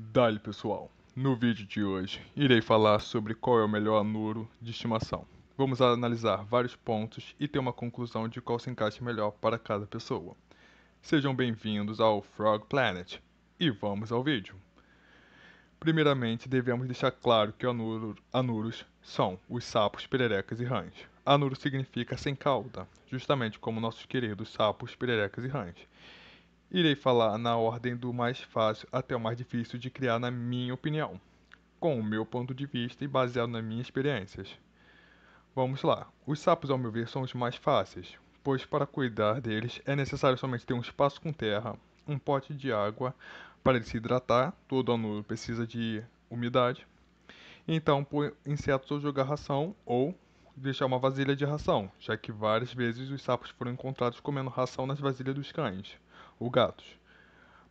Dali pessoal, no vídeo de hoje irei falar sobre qual é o melhor anuro de estimação. Vamos analisar vários pontos e ter uma conclusão de qual se encaixa melhor para cada pessoa. Sejam bem-vindos ao Frog Planet e vamos ao vídeo. Primeiramente, devemos deixar claro que anuro, anuros são os sapos, pererecas e rãs. Anuro significa sem cauda, justamente como nossos queridos sapos, pererecas e rãs. Irei falar na ordem do mais fácil até o mais difícil de criar, na minha opinião, com o meu ponto de vista e baseado nas minhas experiências. Vamos lá. Os sapos, ao meu ver, são os mais fáceis, pois para cuidar deles é necessário somente ter um espaço com terra, um pote de água para ele se hidratar, todo ano precisa de umidade. Então, por insetos ou jogar ração ou deixar uma vasilha de ração, já que várias vezes os sapos foram encontrados comendo ração nas vasilhas dos cães ou gatos,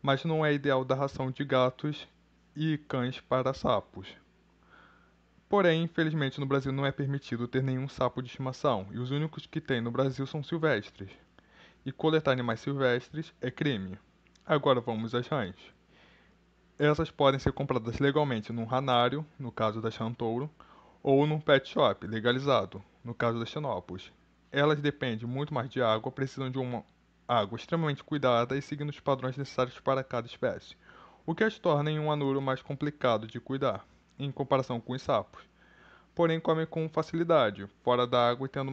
mas não é ideal da ração de gatos e cães para sapos. Porém, infelizmente, no Brasil não é permitido ter nenhum sapo de estimação, e os únicos que tem no Brasil são silvestres. E coletar animais silvestres é crime. Agora vamos às rãs. Essas podem ser compradas legalmente num ranário, no caso da Chantouro, ou num pet shop legalizado, no caso da Xenópolis. Elas dependem muito mais de água, precisam de uma água extremamente cuidada e seguindo os padrões necessários para cada espécie, o que as torna em um anuro mais complicado de cuidar, em comparação com os sapos. Porém, comem com facilidade, fora da água e tendo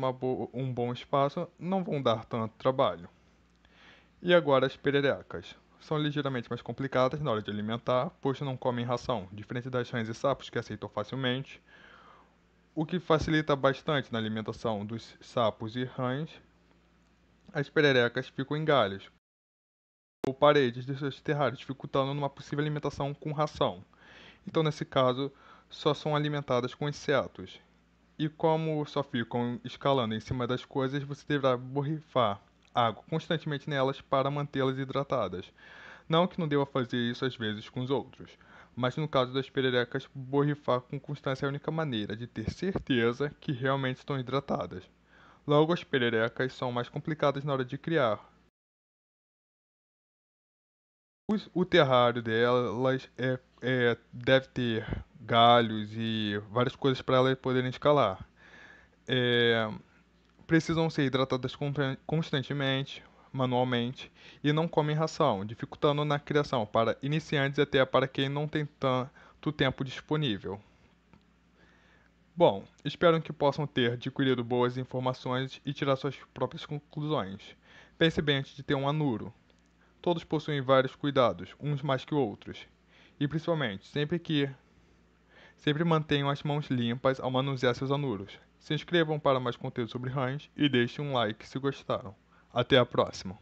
um bom espaço, não vão dar tanto trabalho. E agora as pererecas. São ligeiramente mais complicadas na hora de alimentar, pois não comem ração, diferente das rãs e sapos que aceitam facilmente, o que facilita bastante na alimentação dos sapos e rãs, as pererecas ficam em galhos ou paredes de seus terrários, dificultando uma possível alimentação com ração. Então, nesse caso, só são alimentadas com insetos. E como só ficam escalando em cima das coisas, você deverá borrifar água constantemente nelas para mantê-las hidratadas. Não que não deva fazer isso às vezes com os outros, mas no caso das pererecas, borrifar com constância é a única maneira de ter certeza que realmente estão hidratadas. Logo as pererecas são mais complicadas na hora de criar. O terrário delas é, é deve ter galhos e várias coisas para elas poderem escalar. É, precisam ser hidratadas constantemente, manualmente, e não comem ração, dificultando na criação para iniciantes até para quem não tem tanto tempo disponível. Bom, espero que possam ter adquirido boas informações e tirar suas próprias conclusões. Pense bem antes de ter um anuro. Todos possuem vários cuidados, uns mais que outros. E principalmente, sempre que sempre mantenham as mãos limpas ao manusear seus anuros. Se inscrevam para mais conteúdo sobre rãs e deixem um like se gostaram. Até a próxima.